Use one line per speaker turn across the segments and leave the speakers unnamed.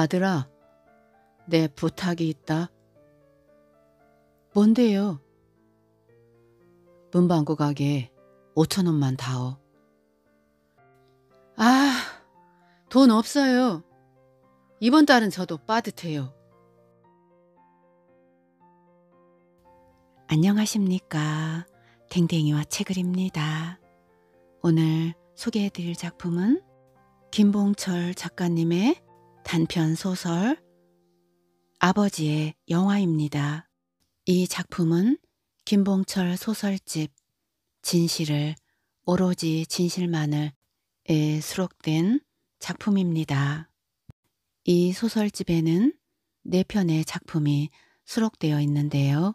아들아, 내 부탁이 있다. 뭔데요? 문방구 가게 5천 원만 다오. 아, 돈 없어요. 이번 달은 저도 빠듯해요. 안녕하십니까. 댕댕이와 책을입니다. 오늘 소개해드릴 작품은 김봉철 작가님의 단편 소설 아버지의 영화입니다. 이 작품은 김봉철 소설집 진실을 오로지 진실만을에 수록된 작품입니다. 이 소설집에는 네 편의 작품이 수록되어 있는데요.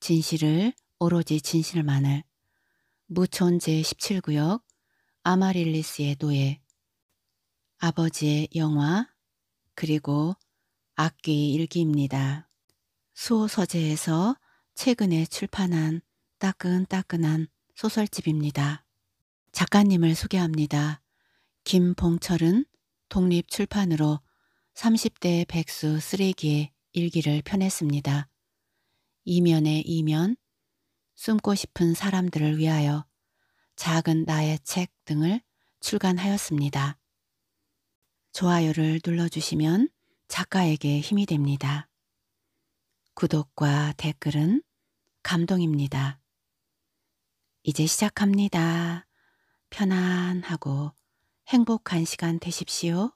진실을 오로지 진실만을 무촌 제17구역 아마릴리스의 노예 아버지의 영화 그리고 악기 일기입니다. 수호서재에서 최근에 출판한 따끈따끈한 소설집입니다. 작가님을 소개합니다. 김봉철은 독립출판으로 30대 백수 쓰레기의 일기를 펴냈습니다. 이면에 이면, 숨고 싶은 사람들을 위하여 작은 나의 책 등을 출간하였습니다. 좋아요를 눌러주시면 작가에게 힘이 됩니다. 구독과 댓글은 감동입니다. 이제 시작합니다. 편안하고 행복한 시간 되십시오.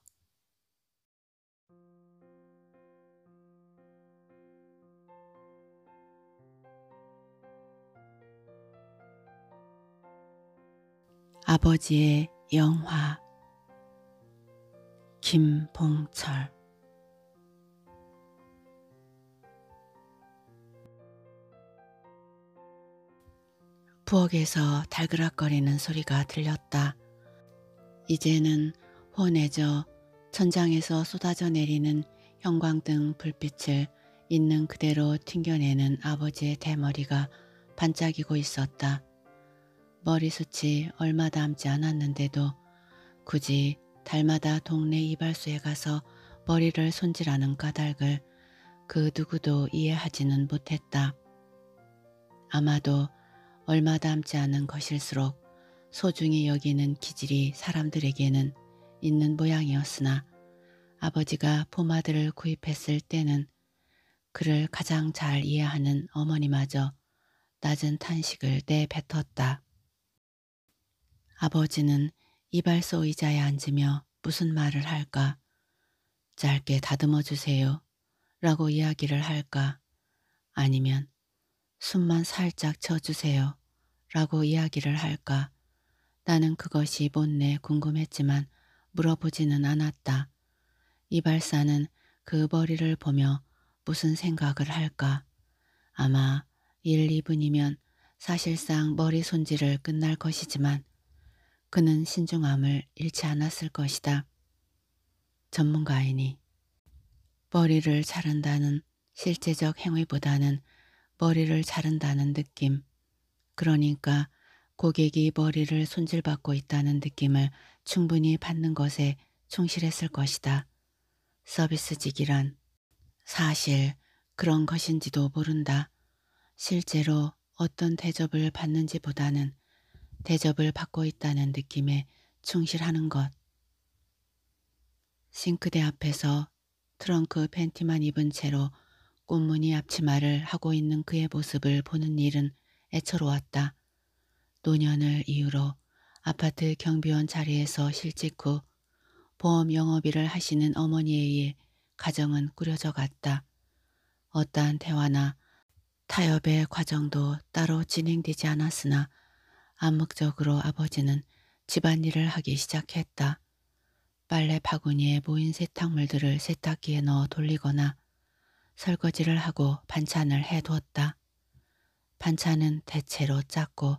아버지의 영화 김봉철 부엌에서 달그락거리는 소리가 들렸다. 이제는 혼해져 천장에서 쏟아져 내리는 형광등 불빛을 있는 그대로 튕겨내는 아버지의 대머리가 반짝이고 있었다. 머리숱이 얼마 남지 않았는데도 굳이 달마다 동네 이발소에 가서 머리를 손질하는 까닭을 그 누구도 이해하지는 못했다. 아마도 얼마 남지 않은 것일수록 소중히 여기는 기질이 사람들에게는 있는 모양이었으나 아버지가 포마드를 구입했을 때는 그를 가장 잘 이해하는 어머니마저 낮은 탄식을 내뱉었다. 아버지는 이발소 의자에 앉으며 무슨 말을 할까? 짧게 다듬어 주세요. 라고 이야기를 할까? 아니면 숨만 살짝 쳐주세요. 라고 이야기를 할까? 나는 그것이 뭔내 궁금했지만 물어보지는 않았다. 이발사는 그 머리를 보며 무슨 생각을 할까? 아마 1, 2분이면 사실상 머리 손질을 끝날 것이지만 그는 신중함을 잃지 않았을 것이다. 전문가이니 머리를 자른다는 실제적 행위보다는 머리를 자른다는 느낌, 그러니까 고객이 머리를 손질받고 있다는 느낌을 충분히 받는 것에 충실했을 것이다. 서비스직이란 사실 그런 것인지도 모른다. 실제로 어떤 대접을 받는지보다는 대접을 받고 있다는 느낌에 충실하는 것. 싱크대 앞에서 트렁크 팬티만 입은 채로 꽃무늬 앞치마를 하고 있는 그의 모습을 보는 일은 애처로웠다. 노년을 이유로 아파트 경비원 자리에서 실직 후 보험 영업일을 하시는 어머니에 의해 가정은 꾸려져 갔다. 어떠한 대화나 타협의 과정도 따로 진행되지 않았으나 암묵적으로 아버지는 집안일을 하기 시작했다. 빨래 바구니에 모인 세탁물들을 세탁기에 넣어 돌리거나 설거지를 하고 반찬을 해두었다. 반찬은 대체로 짰고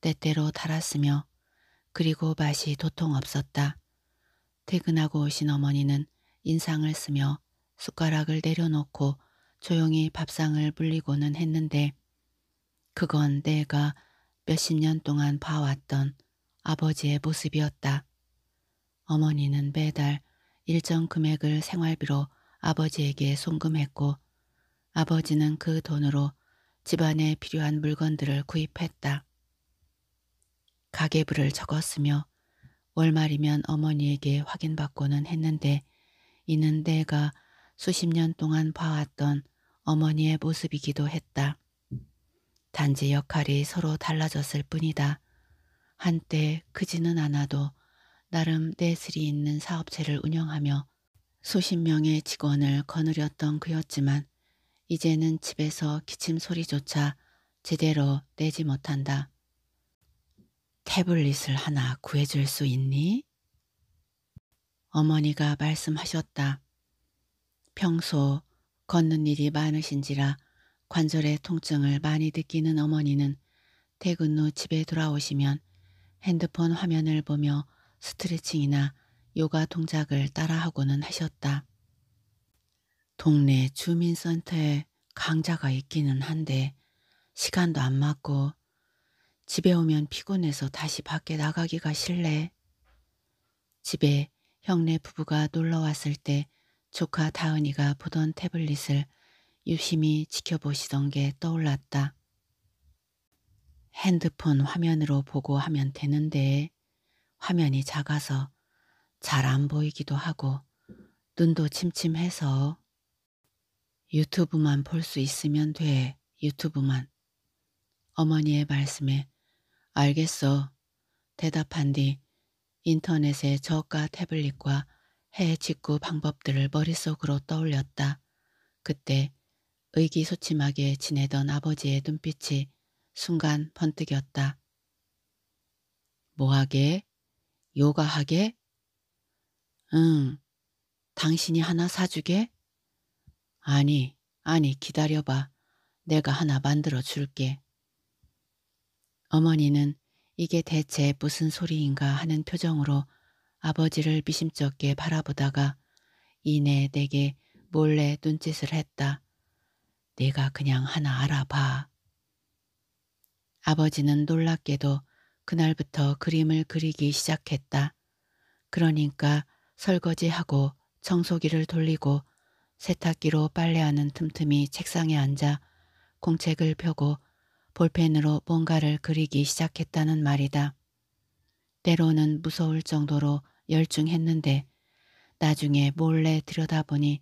때때로 달았으며 그리고 맛이 도통 없었다. 퇴근하고 오신 어머니는 인상을 쓰며 숟가락을 내려놓고 조용히 밥상을 불리고는 했는데 그건 내가 몇십 년 동안 봐왔던 아버지의 모습이었다. 어머니는 매달 일정 금액을 생활비로 아버지에게 송금했고 아버지는 그 돈으로 집안에 필요한 물건들을 구입했다. 가계부를 적었으며 월말이면 어머니에게 확인받고는 했는데 이는 내가 수십 년 동안 봐왔던 어머니의 모습이기도 했다. 단지 역할이 서로 달라졌을 뿐이다. 한때 크지는 않아도 나름 내슬이 있는 사업체를 운영하며 수십 명의 직원을 거느렸던 그였지만 이제는 집에서 기침 소리조차 제대로 내지 못한다. 태블릿을 하나 구해줄 수 있니? 어머니가 말씀하셨다. 평소 걷는 일이 많으신지라 관절의 통증을 많이 느끼는 어머니는 퇴근 후 집에 돌아오시면 핸드폰 화면을 보며 스트레칭이나 요가 동작을 따라하고는 하셨다. 동네 주민센터에 강자가 있기는 한데 시간도 안 맞고 집에 오면 피곤해서 다시 밖에 나가기가 싫네. 집에 형네 부부가 놀러 왔을 때 조카 다은이가 보던 태블릿을 유심히 지켜보시던 게 떠올랐다. 핸드폰 화면으로 보고 하면 되는데 화면이 작아서 잘 안 보이기도 하고 눈도 침침해서 유튜브만 볼 수 있으면 돼. 유튜브만. 어머니의 말씀에 알겠어. 대답한 뒤 인터넷의 저가 태블릿과 해 직구 방법들을 머릿속으로 떠올렸다. 그때 의기소침하게 지내던 아버지의 눈빛이 순간 번뜩였다. 뭐하게? 요가하게? 응, 당신이 하나 사주게? 아니, 아니, 기다려봐. 내가 하나 만들어 줄게. 어머니는 이게 대체 무슨 소리인가 하는 표정으로 아버지를 미심쩍게 바라보다가 이내 내게 몰래 눈짓을 했다. 내가 그냥 하나 알아봐. 아버지는 놀랍게도 그날부터 그림을 그리기 시작했다. 그러니까 설거지하고 청소기를 돌리고 세탁기로 빨래하는 틈틈이 책상에 앉아 공책을 펴고 볼펜으로 뭔가를 그리기 시작했다는 말이다. 때로는 무서울 정도로 열중했는데 나중에 몰래 들여다보니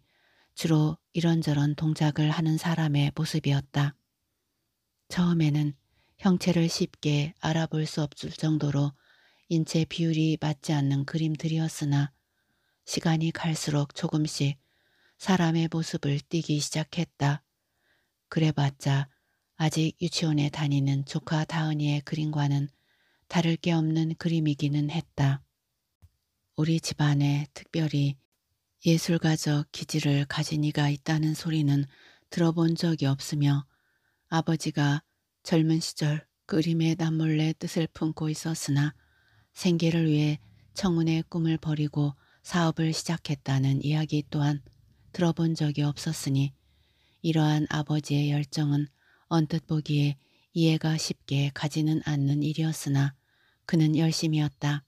주로 이런저런 동작을 하는 사람의 모습이었다. 처음에는 형체를 쉽게 알아볼 수 없을 정도로 인체 비율이 맞지 않는 그림들이었으나 시간이 갈수록 조금씩 사람의 모습을 띄기 시작했다. 그래봤자 아직 유치원에 다니는 조카 다은이의 그림과는 다를 게 없는 그림이기는 했다. 우리 집안에 특별히 예술가적 기질을 가진 이가 있다는 소리는 들어본 적이 없으며 아버지가 젊은 시절 그림에 남몰래 뜻을 품고 있었으나 생계를 위해 청운의 꿈을 버리고 사업을 시작했다는 이야기 또한 들어본 적이 없었으니 이러한 아버지의 열정은 언뜻 보기에 이해가 쉽게 가지는 않는 일이었으나 그는 열심이었다.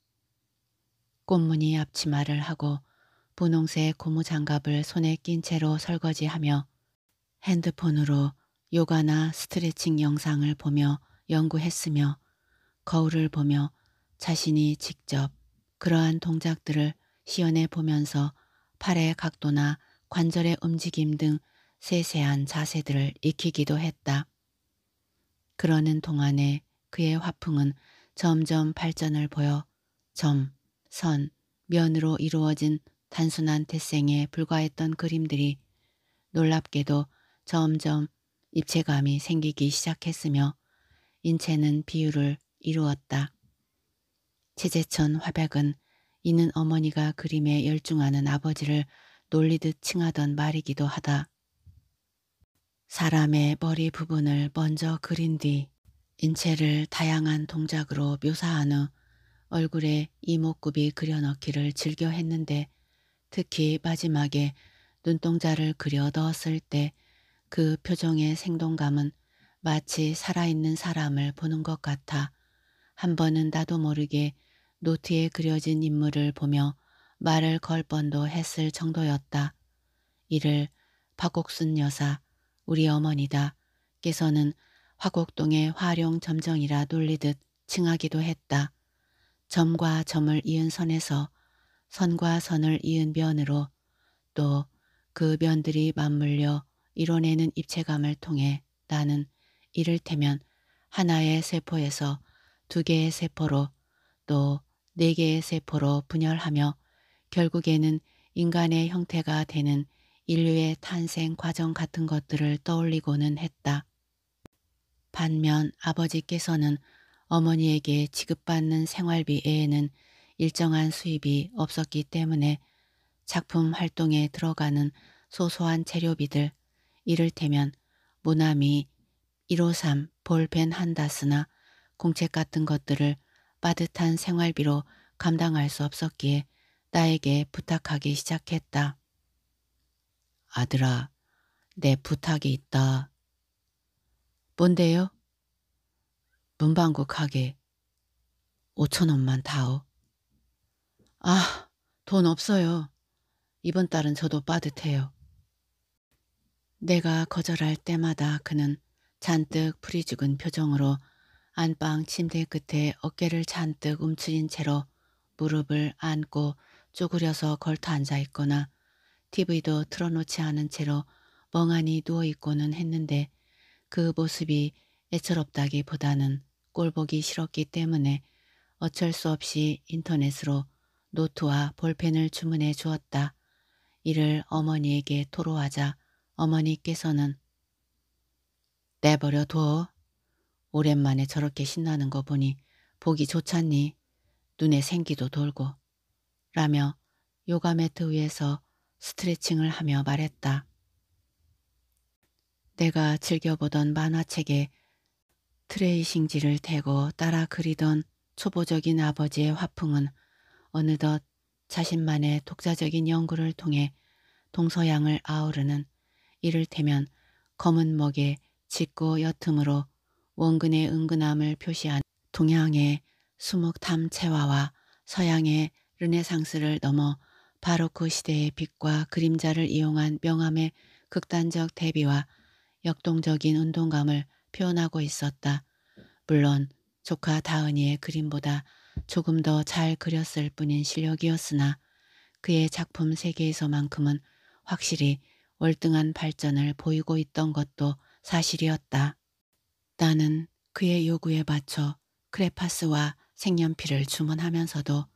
꽃무늬 앞치마를 하고 분홍색 고무장갑을 손에 낀 채로 설거지하며 핸드폰으로 요가나 스트레칭 영상을 보며 연구했으며 거울을 보며 자신이 직접 그러한 동작들을 시연해 보면서 팔의 각도나 관절의 움직임 등 세세한 자세들을 익히기도 했다. 그러는 동안에 그의 화풍은 점점 발전을 보여 점, 선, 면으로 이루어진 단순한 태생에 불과했던 그림들이 놀랍게도 점점 입체감이 생기기 시작했으며 인체는 비율을 이루었다. 최재천 화백은 이는 어머니가 그림에 열중하는 아버지를 놀리듯 칭하던 말이기도 하다. 사람의 머리 부분을 먼저 그린 뒤 인체를 다양한 동작으로 묘사한 후 얼굴에 이목구비 그려넣기를 즐겨 했는데 특히 마지막에 눈동자를 그려 넣었을 때 그 표정의 생동감은 마치 살아있는 사람을 보는 것 같아 한 번은 나도 모르게 노트에 그려진 인물을 보며 말을 걸 뻔도 했을 정도였다. 이를 박옥순 여사, 우리 어머니다 께서는 화곡동의 화룡 점정이라 놀리듯 칭하기도 했다. 점과 점을 이은 선에서 선과 선을 이은 변으로 또그 변들이 맞물려 이뤄내는 입체감을 통해 나는 이를테면 하나의 세포에서 두 개의 세포로 또 네 개의 세포로 분열하며 결국에는 인간의 형태가 되는 인류의 탄생 과정 같은 것들을 떠올리고는 했다. 반면 아버지께서는 어머니에게 지급받는 생활비 외에는 일정한 수입이 없었기 때문에 작품 활동에 들어가는 소소한 재료비들, 이를테면 모나미 153 볼펜 한 다스나 공책 같은 것들을 빠듯한 생활비로 감당할 수 없었기에 나에게 부탁하기 시작했다. 아들아, 내 부탁이 있다. 뭔데요? 문방구 가게 5천 원만 다오. 아, 돈 없어요. 이번 달은 저도 빠듯해요. 내가 거절할 때마다 그는 잔뜩 풀이 죽은 표정으로 안방 침대 끝에 어깨를 잔뜩 움츠린 채로 무릎을 안고 쪼그려서 걸터 앉아 있거나 TV도 틀어놓지 않은 채로 멍하니 누워 있고는 했는데 그 모습이 애처롭다기보다는 꼴보기 싫었기 때문에 어쩔 수 없이 인터넷으로 노트와 볼펜을 주문해 주었다. 이를 어머니에게 토로하자 어머니께서는 내버려 둬. 오랜만에 저렇게 신나는 거 보니 보기 좋잖니. 눈에 생기도 돌고. 라며 요가 매트 위에서 스트레칭을 하며 말했다. 내가 즐겨보던 만화책에 트레이싱지를 대고 따라 그리던 초보적인 아버지의 화풍은 어느덧 자신만의 독자적인 연구를 통해 동서양을 아우르는 이를테면 검은 목에 짙고 옅음으로 원근의 은근함을 표시한 동양의 수묵탐채화와 서양의 르네상스를 넘어 바로크 시대의 빛과 그림자를 이용한 명암의 극단적 대비와 역동적인 운동감을 표현하고 있었다. 물론 조카 다은이의 그림보다 조금 더 잘 그렸을 뿐인 실력이었으나 그의 작품 세계에서만큼은 확실히 월등한 발전을 보이고 있던 것도 사실이었다. 나는 그의 요구에 맞춰 크레파스와 색연필을 주문하면서도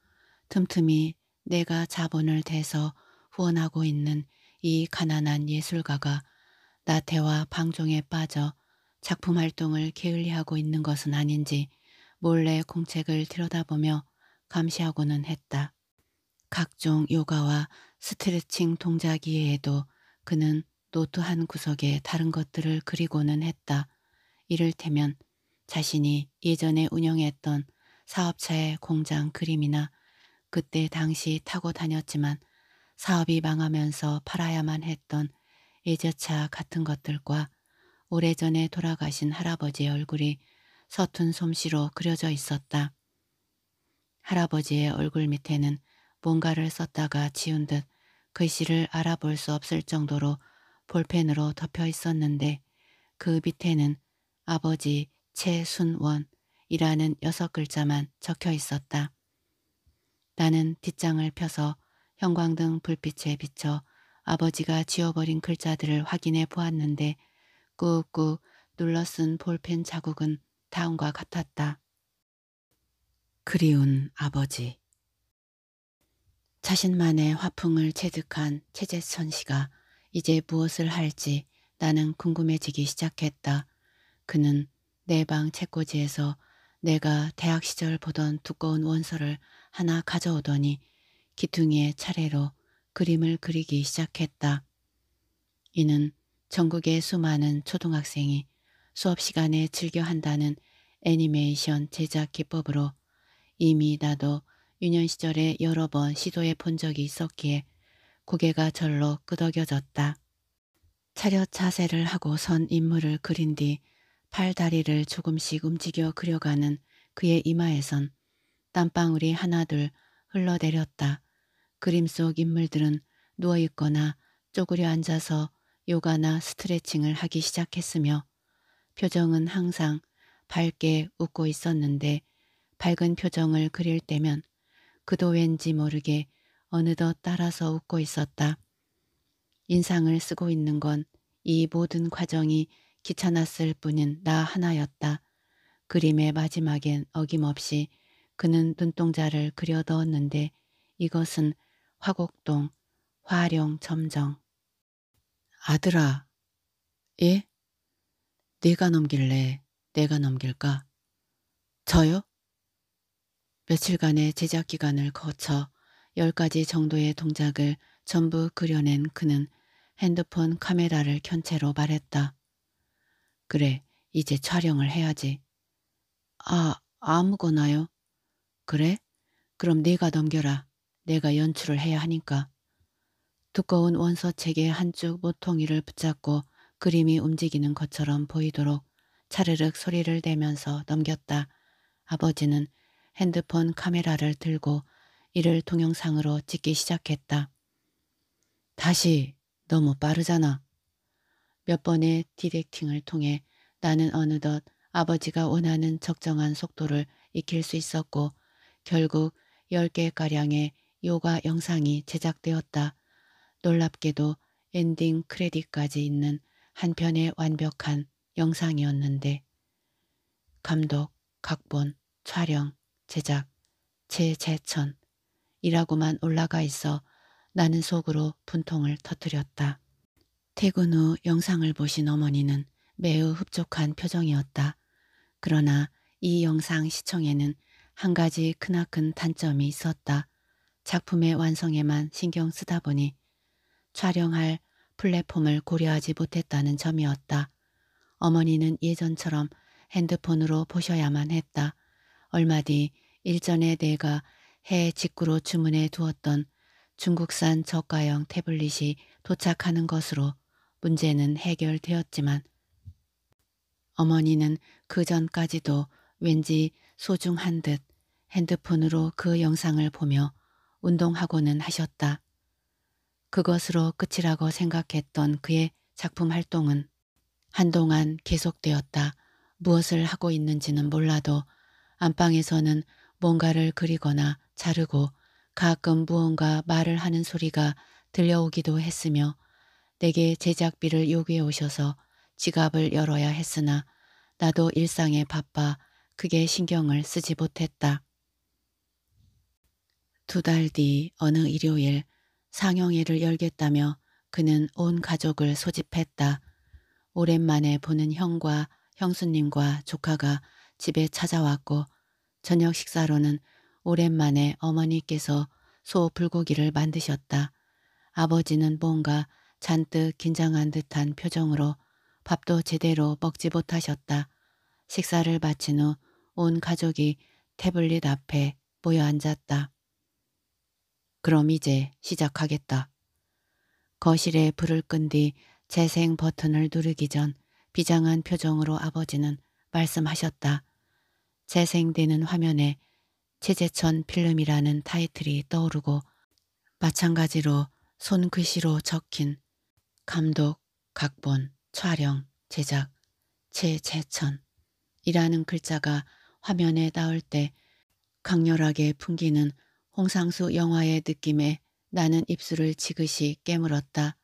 틈틈이 내가 자본을 대서 후원하고 있는 이 가난한 예술가가 나태와 방종에 빠져 작품 활동을 게을리하고 있는 것은 아닌지 몰래 공책을 들여다보며 감시하고는 했다. 각종 요가와 스트레칭 동작 이외에도 그는 노트 한 구석에 다른 것들을 그리고는 했다. 이를테면 자신이 예전에 운영했던 사업차의 공장 그림이나 그때 당시 타고 다녔지만 사업이 망하면서 팔아야만 했던 예저차 같은 것들과 오래전에 돌아가신 할아버지의 얼굴이 서툰 솜씨로 그려져 있었다. 할아버지의 얼굴 밑에는 뭔가를 썼다가 지운 듯 글씨를 그 알아볼 수 없을 정도로 볼펜으로 덮여 있었는데 그 밑에는 아버지 최순원이라는 여섯 글자만 적혀 있었다. 나는 뒷장을 펴서 형광등 불빛에 비춰 아버지가 지워버린 글자들을 확인해 보았는데 꾹꾹 눌러쓴 볼펜 자국은 다음과 같았다. 그리운 아버지. 자신만의 화풍을 체득한 최재선 씨가 이제 무엇을 할지 나는 궁금해지기 시작했다. 그는 내 방 책꽂이에서 내가 대학 시절 보던 두꺼운 원서를 하나 가져오더니 기둥이에 차례로 그림을 그리기 시작했다. 이는 전국의 수많은 초등학생이 수업 시간에 즐겨 한다는 애니메이션 제작 기법으로 이미 나도 유년 시절에 여러 번 시도해 본 적이 있었기에 고개가 절로 끄덕여졌다. 차렷 자세를 하고 선 인물을 그린 뒤 팔다리를 조금씩 움직여 그려가는 그의 이마에선 땀방울이 하나둘 흘러내렸다. 그림 속 인물들은 누워있거나 쪼그려 앉아서 요가나 스트레칭을 하기 시작했으며 표정은 항상 밝게 웃고 있었는데 밝은 표정을 그릴 때면 그도 왠지 모르게 어느덧 따라서 웃고 있었다. 인상을 쓰고 있는 건 이 모든 과정이 귀찮았을 뿐인 나 하나였다. 그림의 마지막엔 어김없이 그는 눈동자를 그려 넣었는데 이것은 화곡동 화룡점정. 아들아. 예? 네가 넘길래 내가 넘길까? 저요? 며칠간의 제작 기간을 거쳐 열가지 정도의 동작을 전부 그려낸 그는 핸드폰 카메라를 켠 채로 말했다. 그래, 이제 촬영을 해야지. 아, 아무거나요? 그래? 그럼 네가 넘겨라. 내가 연출을 해야 하니까. 두꺼운 원서책의 한쪽 모퉁이를 붙잡고 그림이 움직이는 것처럼 보이도록 차르륵 소리를 내면서 넘겼다. 아버지는 핸드폰 카메라를 들고 이를 동영상으로 찍기 시작했다. 다시 너무 빠르잖아. 몇 번의 디렉팅을 통해 나는 어느덧 아버지가 원하는 적정한 속도를 익힐 수 있었고 결국 10개가량의 요가 영상이 제작되었다. 놀랍게도 엔딩 크레딧까지 있는 한편의 완벽한 영상이었는데 감독, 각본, 촬영, 제작, 재재천이라고만 올라가 있어 나는 속으로 분통을 터뜨렸다. 퇴근 후 영상을 보신 어머니는 매우 흡족한 표정이었다. 그러나 이 영상 시청에는 한 가지 크나큰 단점이 있었다. 작품의 완성에만 신경 쓰다 보니 촬영할 플랫폼을 고려하지 못했다는 점이었다. 어머니는 예전처럼 핸드폰으로 보셔야만 했다. 얼마 뒤 일전에 내가 해 직구로 주문해 두었던 중국산 저가형 태블릿이 도착하는 것으로 문제는 해결되었지만 어머니는 그 전까지도 왠지 소중한 듯 핸드폰으로 그 영상을 보며 운동하고는 하셨다. 그것으로 끝이라고 생각했던 그의 작품 활동은 한동안 계속되었다. 무엇을 하고 있는지는 몰라도 안방에서는 뭔가를 그리거나 자르고 가끔 무언가 말을 하는 소리가 들려오기도 했으며 내게 제작비를 요구해 오셔서 지갑을 열어야 했으나 나도 일상에 바빠 크게 신경을 쓰지 못했다. 두 달 뒤 어느 일요일 상영회를 열겠다며 그는 온 가족을 소집했다. 오랜만에 보는 형과 형수님과 조카가 집에 찾아왔고 저녁 식사로는 오랜만에 어머니께서 소 불고기를 만드셨다. 아버지는 뭔가 잔뜩 긴장한 듯한 표정으로 밥도 제대로 먹지 못하셨다. 식사를 마친 후 온 가족이 태블릿 앞에 모여 앉았다. 그럼 이제 시작하겠다. 거실에 불을 끈 뒤 재생 버튼을 누르기 전 비장한 표정으로 아버지는 말씀하셨다. 재생되는 화면에 최재천 필름이라는 타이틀이 떠오르고 마찬가지로 손글씨로 적힌 감독, 각본, 촬영, 제작, 최재천이라는 글자가 화면에 닿을 때 강렬하게 풍기는 홍상수 영화의 느낌에 나는 입술을 지그시 깨물었다.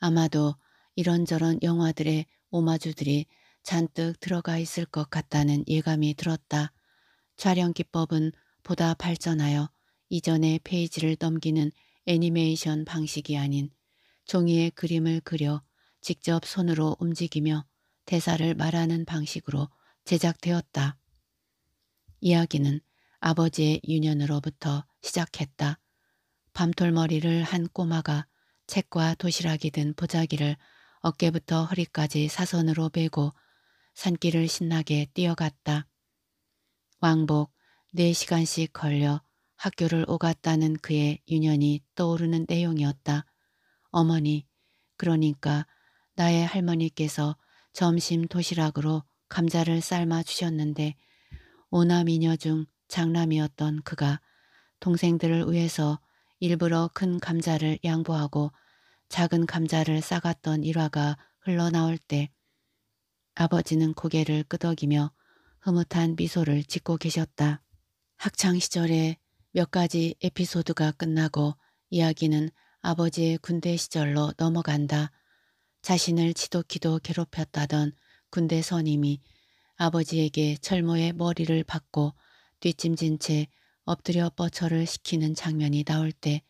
아마도 이런저런 영화들의 오마주들이 잔뜩 들어가 있을 것 같다는 예감이 들었다. 촬영 기법은 보다 발전하여 이전의 페이지를 넘기는 애니메이션 방식이 아닌 종이에 그림을 그려 직접 손으로 움직이며 대사를 말하는 방식으로 제작되었다. 이야기는 아버지의 유년으로부터 시작했다. 밤톨머리를 한 꼬마가 책과 도시락이 든 보자기를 어깨부터 허리까지 사선으로 메고 산길을 신나게 뛰어갔다. 왕복 4시간씩 걸려 학교를 오갔다는 그의 유년이 떠오르는 내용이었다. 어머니, 그러니까 나의 할머니께서 점심 도시락으로 감자를 삶아 주셨는데 오남이녀 중 장남이었던 그가 동생들을 위해서 일부러 큰 감자를 양보하고 작은 감자를 싸갔던 일화가 흘러나올 때 아버지는 고개를 끄덕이며 흐뭇한 미소를 짓고 계셨다. 학창시절에 몇 가지 에피소드가 끝나고 이야기는 아버지의 군대 시절로 넘어간다. 자신을 지독히도 괴롭혔다던 군대 선임이 아버지에게 철모의 머리를 받고 뒤짐진채 엎드려 뻐쳐를 시키는 장면이 나올 때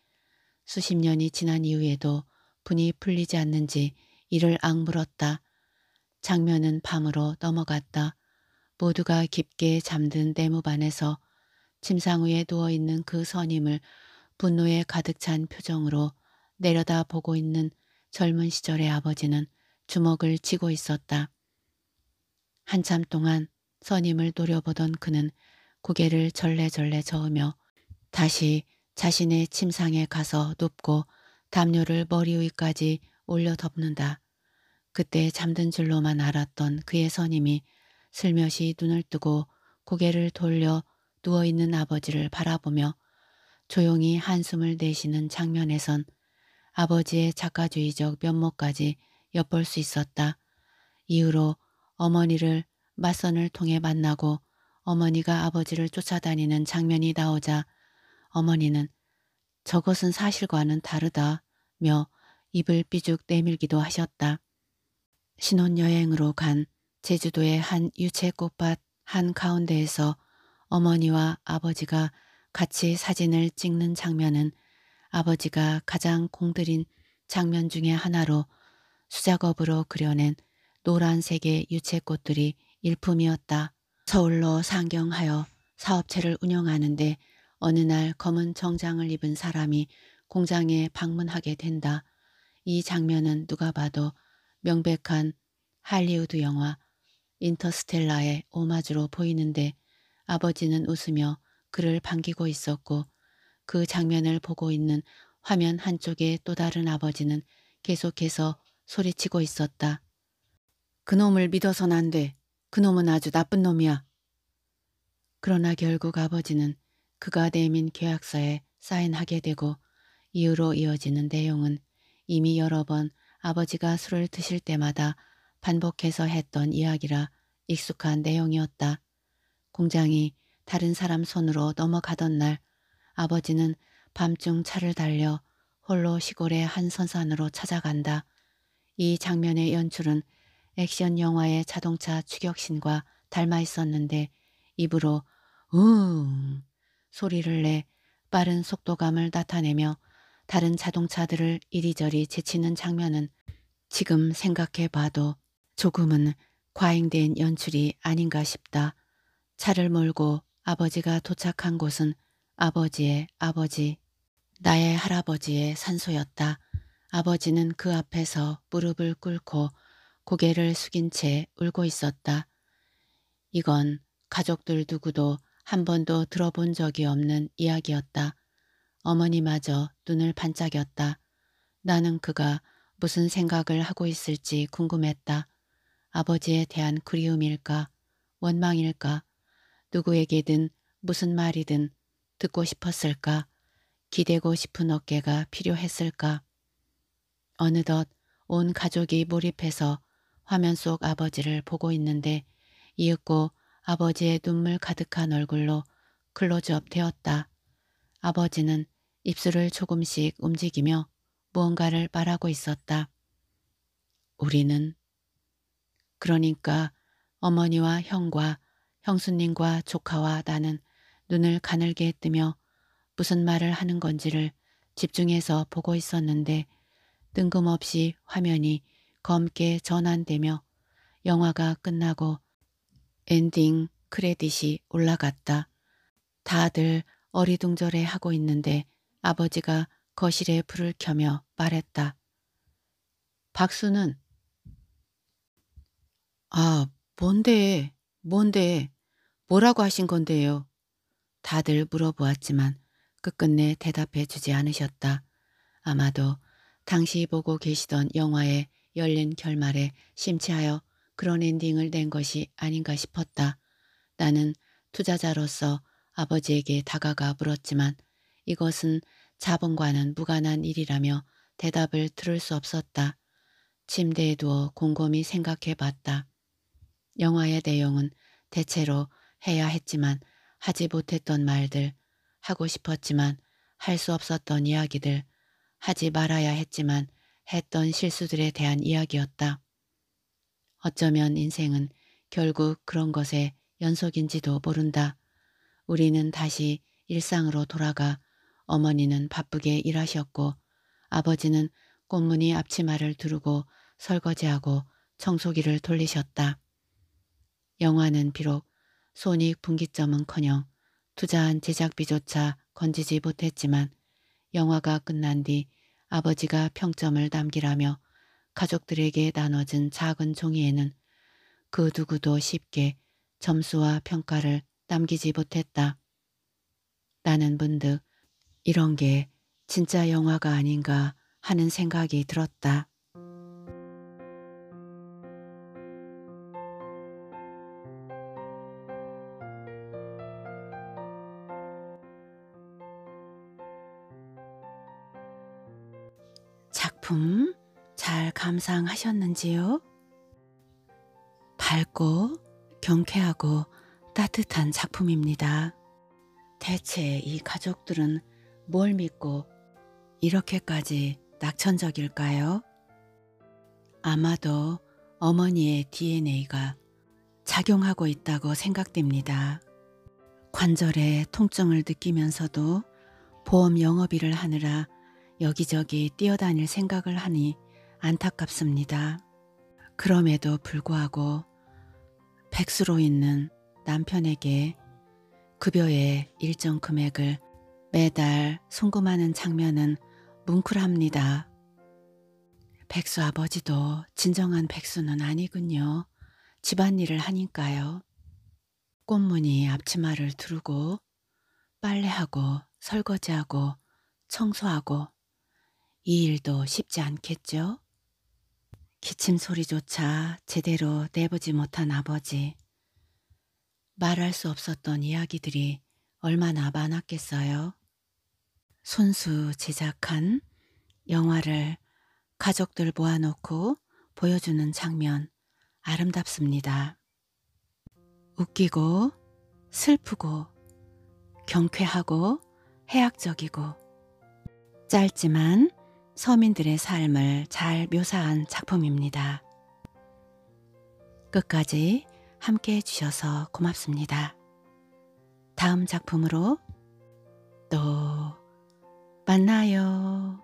수십 년이 지난 이후에도 분이 풀리지 않는지 이를 악물었다. 장면은 밤으로 넘어갔다. 모두가 깊게 잠든 내무반에서 침상 위에 누워있는 그 선임을 분노에 가득 찬 표정으로 내려다보고 있는 젊은 시절의 아버지는 주먹을 쥐고 있었다. 한참 동안 선임을 노려보던 그는 고개를 절레절레 저으며 다시 자신의 침상에 가서 눕고 담요를 머리 위까지 올려 덮는다. 그때 잠든 줄로만 알았던 그의 선임이 슬며시 눈을 뜨고 고개를 돌려 누워있는 아버지를 바라보며 조용히 한숨을 내쉬는 장면에선 아버지의 작가주의적 면모까지 엿볼 수 있었다. 이후로 어머니를 맞선을 통해 만나고 어머니가 아버지를 쫓아다니는 장면이 나오자 어머니는 저것은 사실과는 다르다며 입을 삐죽 내밀기도 하셨다. 신혼여행으로 간 제주도의 한 유채 꽃밭 한 가운데에서 어머니와 아버지가 같이 사진을 찍는 장면은 아버지가 가장 공들인 장면 중의 하나로 수작업으로 그려낸 노란색의 유채꽃들이 일품이었다. 서울로 상경하여 사업체를 운영하는데 어느 날 검은 정장을 입은 사람이 공장에 방문하게 된다. 이 장면은 누가 봐도 명백한 할리우드 영화 인터스텔라의 오마주로 보이는데 아버지는 웃으며 그를 반기고 있었고 그 장면을 보고 있는 화면 한쪽에 또 다른 아버지는 계속해서 소리치고 있었다. 그놈을 믿어선 안 돼. 그놈은 아주 나쁜 놈이야. 그러나 결국 아버지는 그가 내민 계약서에 사인하게 되고 이후로 이어지는 내용은 이미 여러 번 아버지가 술을 드실 때마다 반복해서 했던 이야기라 익숙한 내용이었다. 공장이 다른 사람 손으로 넘어가던 날 아버지는 밤중 차를 달려 홀로 시골의 한 선산으로 찾아간다. 이 장면의 연출은 액션 영화의 자동차 추격신과 닮아 있었는데 입으로 으응 소리를 내 빠른 속도감을 나타내며 다른 자동차들을 이리저리 제치는 장면은 지금 생각해봐도 조금은 과잉된 연출이 아닌가 싶다. 차를 몰고 아버지가 도착한 곳은 아버지의 아버지, 나의 할아버지의 산소였다. 아버지는 그 앞에서 무릎을 꿇고 고개를 숙인 채 울고 있었다. 이건 가족들 누구도 한 번도 들어본 적이 없는 이야기였다. 어머니마저 눈을 반짝였다. 나는 그가 무슨 생각을 하고 있을지 궁금했다. 아버지에 대한 그리움일까 원망일까 누구에게든 무슨 말이든 듣고 싶었을까 기대고 싶은 어깨가 필요했을까 어느덧 온 가족이 몰입해서 화면 속 아버지를 보고 있는데 이윽고 아버지의 눈물 가득한 얼굴로 클로즈업 되었다. 아버지는 입술을 조금씩 움직이며 무언가를 말하고 있었다. 우리는 그러니까 어머니와 형과 형수님과 조카와 나는 눈을 가늘게 뜨며 무슨 말을 하는 건지를 집중해서 보고 있었는데 뜬금없이 화면이 검게 전환되며 영화가 끝나고 엔딩 크레딧이 올라갔다. 다들 어리둥절해 하고 있는데 아버지가 거실에 불을 켜며 말했다. 박수는 아 뭔데 뭔데 뭐라고 하신 건데요. 다들 물어보았지만 끝끝내 대답해 주지 않으셨다. 아마도 당시 보고 계시던 영화에 열린 결말에 심취하여 그런 엔딩을 낸 것이 아닌가 싶었다. 나는 투자자로서 아버지에게 다가가 물었지만 이것은 자본과는 무관한 일이라며 대답을 들을 수 없었다. 침대에 누워 곰곰이 생각해 봤다. 영화의 내용은 대체로 해야 했지만 하지 못했던 말들, 하고 싶었지만 할 수 없었던 이야기들, 하지 말아야 했지만 했던 실수들에 대한 이야기였다. 어쩌면 인생은 결국 그런 것의 연속인지도 모른다. 우리는 다시 일상으로 돌아가 어머니는 바쁘게 일하셨고 아버지는 꽃무늬 앞치마를 두르고 설거지하고 청소기를 돌리셨다. 영화는 비록 손익 분기점은커녕 투자한 제작비조차 건지지 못했지만 영화가 끝난 뒤 아버지가 평점을 남기라며 가족들에게 나눠준 작은 종이에는 그 누구도 쉽게 점수와 평가를 남기지 못했다. 나는 문득 이런 게 진짜 영화가 아닌가 하는 생각이 들었다. 감상하셨는지요? 밝고 경쾌하고 따뜻한 작품입니다. 대체 이 가족들은 뭘 믿고 이렇게까지 낙천적일까요? 아마도 어머니의 DNA가 작용하고 있다고 생각됩니다. 관절에 통증을 느끼면서도 보험 영업일을 하느라 여기저기 뛰어다닐 생각을 하니 안타깝습니다. 그럼에도 불구하고 백수로 있는 남편에게 급여의 일정 금액을 매달 송금하는 장면은 뭉클합니다. 백수 아버지도 진정한 백수는 아니군요. 집안일을 하니까요. 꽃무늬 앞치마를 두르고 빨래하고 설거지하고 청소하고 이 일도 쉽지 않겠죠? 기침 소리조차 제대로 내보지 못한 아버지. 말할 수 없었던 이야기들이 얼마나 많았겠어요. 손수 제작한 영화를 가족들 모아놓고 보여주는 장면 아름답습니다. 웃기고 슬프고 경쾌하고 해학적이고 짧지만 서민들의 삶을 잘 묘사한 작품입니다. 끝까지 함께 해주셔서 고맙습니다. 다음 작품으로 또 만나요.